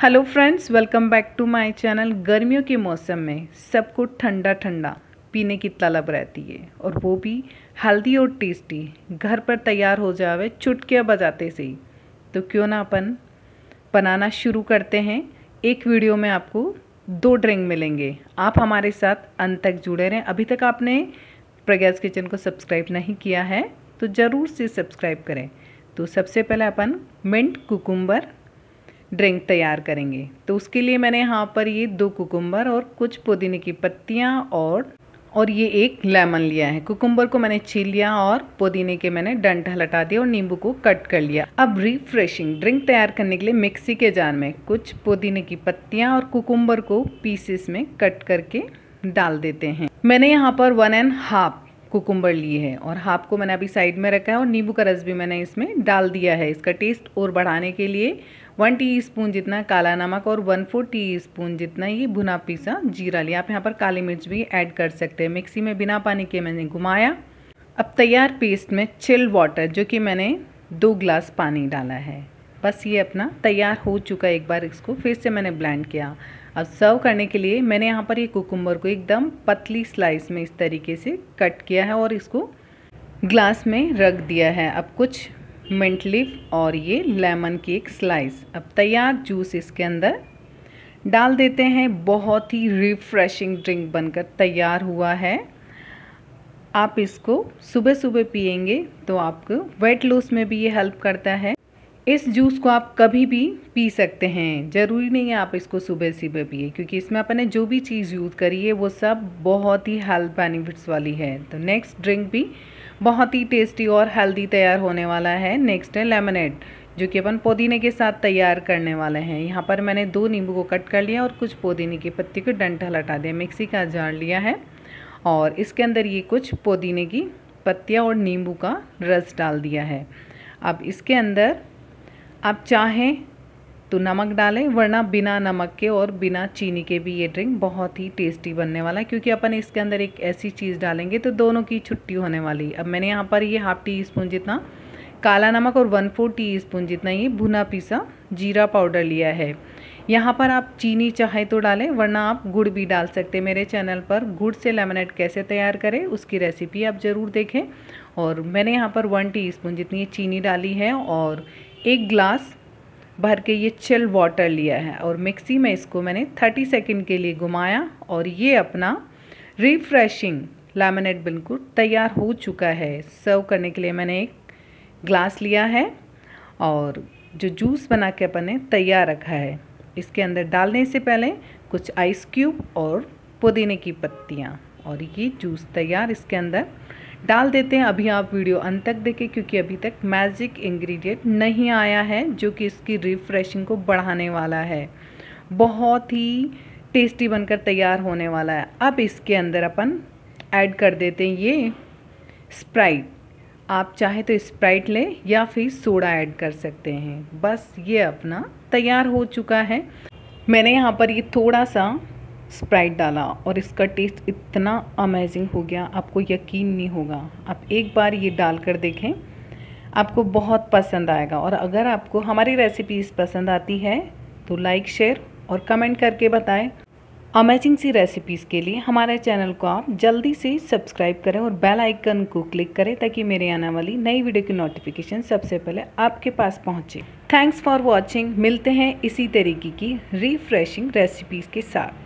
hello friends welcome back to my channel गर्मियों के मौसम में सबको ठंडा ठंडा पीने की तलब रहती है और वो भी हेल्दी और टेस्टी घर पर तैयार हो जावे चुटकियाँ बजाते से ही तो क्यों ना अपन बनाना शुरू करते हैं एक वीडियो में आपको दो ड्रिंक मिलेंगे आप हमारे साथ अंत तक जुड़े रहें अभी तक आपने प्रगैस किचन को सब्सक्राइब नहीं किया है तो ज़रूर से सब्सक्राइब करें तो सबसे पहले अपन मिंट कुकुम्बर ड्रिंक तैयार करेंगे तो उसके लिए मैंने यहाँ पर ये दो कुकुम्बर और कुछ पुदीने की पत्तियाँ और और ये एक लेमन लिया है कुकुम्बर को मैंने छील लिया और पुदीने के मैंने डंठल हटा दिया और नींबू को कट कर लिया अब रिफ्रेशिंग ड्रिंक तैयार करने के लिए मिक्सी के जार में कुछ पुदीने की पत्तियाँ और कुकुम्बर को पीसेस में कट करके डाल देते हैं मैंने यहाँ पर वन एंड हाफ कुकुम्बर लिए है और हाफ को मैंने अभी साइड में रखा है और नींबू का रस भी मैंने इसमें डाल दिया है इसका टेस्ट और बढ़ाने के लिए वन टीस्पून जितना काला नमक और वन फोर टीस्पून जितना ये भुना पीसा जीरा लिया आप यहाँ पर काली मिर्च भी ऐड कर सकते हैं मिक्सी में बिना पानी के मैंने घुमाया अब तैयार पेस्ट में चिल वाटर जो कि मैंने दो ग्लास पानी डाला है बस ये अपना तैयार हो चुका एक बार इसको फिर से मैंने ब्लेंड किया अब सर्व करने के लिए मैंने यहाँ पर ये कुकुम्बर को एकदम पतली स्लाइस में इस तरीके से कट किया है और इसको ग्लास में रख दिया है अब कुछ मिंट लिफ और ये लेमन की एक स्लाइस अब तैयार जूस इसके अंदर डाल देते हैं बहुत ही रिफ्रेशिंग ड्रिंक बनकर तैयार हुआ है आप इसको सुबह सुबह पियेंगे तो आपको वेट लॉस में भी ये हेल्प करता है इस जूस को आप कभी भी पी सकते हैं ज़रूरी नहीं है आप इसको सुबह सुबह पिए क्योंकि इसमें अपने जो भी चीज़ यूज़ करी है वो सब बहुत ही हेल्थ बेनिफिट्स वाली है तो नेक्स्ट ड्रिंक भी बहुत ही टेस्टी और हेल्दी तैयार होने वाला है नेक्स्ट है लेमनेड जो कि अपन पुदीने के साथ तैयार करने वाले हैं यहाँ पर मैंने दो नींबू को कट कर लिया और कुछ पुदीने की पत्ती को डंठल हटा दिया मिक्सी का जार लिया है और इसके अंदर ये कुछ पुदीने की पत्तियाँ और नींबू का रस डाल दिया है अब इसके अंदर आप चाहें तो नमक डालें वरना बिना नमक के और बिना चीनी के भी ये ड्रिंक बहुत ही टेस्टी बनने वाला है क्योंकि अपन इसके अंदर एक ऐसी चीज़ डालेंगे तो दोनों की छुट्टी होने वाली अब मैंने यहाँ पर ये हाफ़ टी स्पून जितना काला नमक और वन फोर टी स्पून जितना ये भुना पीसा जीरा पाउडर लिया है यहाँ पर आप चीनी चाहे तो डालें वरना आप गुड़ भी डाल सकते हैं मेरे चैनल पर गुड़ से लेमनेट कैसे तैयार करें उसकी रेसिपी आप ज़रूर देखें और मैंने यहाँ पर वन स्पून जितनी चीनी डाली है और एक ग्लास भर के ये चिल वाटर लिया है और मिक्सी में इसको मैंने 30 सेकंड के लिए घुमाया और ये अपना रिफ्रेशिंग लेमनेट बिल्कुल तैयार हो चुका है सर्व करने के लिए मैंने एक ग्लास लिया है और जो जूस बना के अपन ने तैयार रखा है इसके अंदर डालने से पहले कुछ आइस क्यूब और पुदीने की पत्तियाँ और ये जूस तैयार इसके अंदर डाल देते हैं अभी आप वीडियो अंत तक देखें क्योंकि अभी तक मैजिक इंग्रेडिएंट नहीं आया है जो कि इसकी रिफ्रेशिंग को बढ़ाने वाला है बहुत ही टेस्टी बनकर तैयार होने वाला है अब इसके अंदर अपन ऐड कर देते हैं ये स्प्राइट आप चाहे तो स्प्राइट लें या फिर सोडा ऐड कर सकते हैं बस ये अपना तैयार हो चुका है मैंने यहाँ पर ये थोड़ा सा स्प्राइट डाला और इसका टेस्ट इतना अमेजिंग हो गया आपको यकीन नहीं होगा आप एक बार ये डाल कर देखें आपको बहुत पसंद आएगा और अगर आपको हमारी रेसिपीज़ पसंद आती है तो लाइक शेयर और कमेंट करके बताएं अमेजिंग सी रेसिपीज़ के लिए हमारे चैनल को आप जल्दी से सब्सक्राइब करें और बेल आइकन को क्लिक करें ताकि मेरे आने वाली नई वीडियो की नोटिफिकेशन सबसे पहले आपके पास पहुंचे थैंक्स फॉर वॉचिंग मिलते हैं इसी तरीके की रिफ्रेशिंग रेसिपीज़ के साथ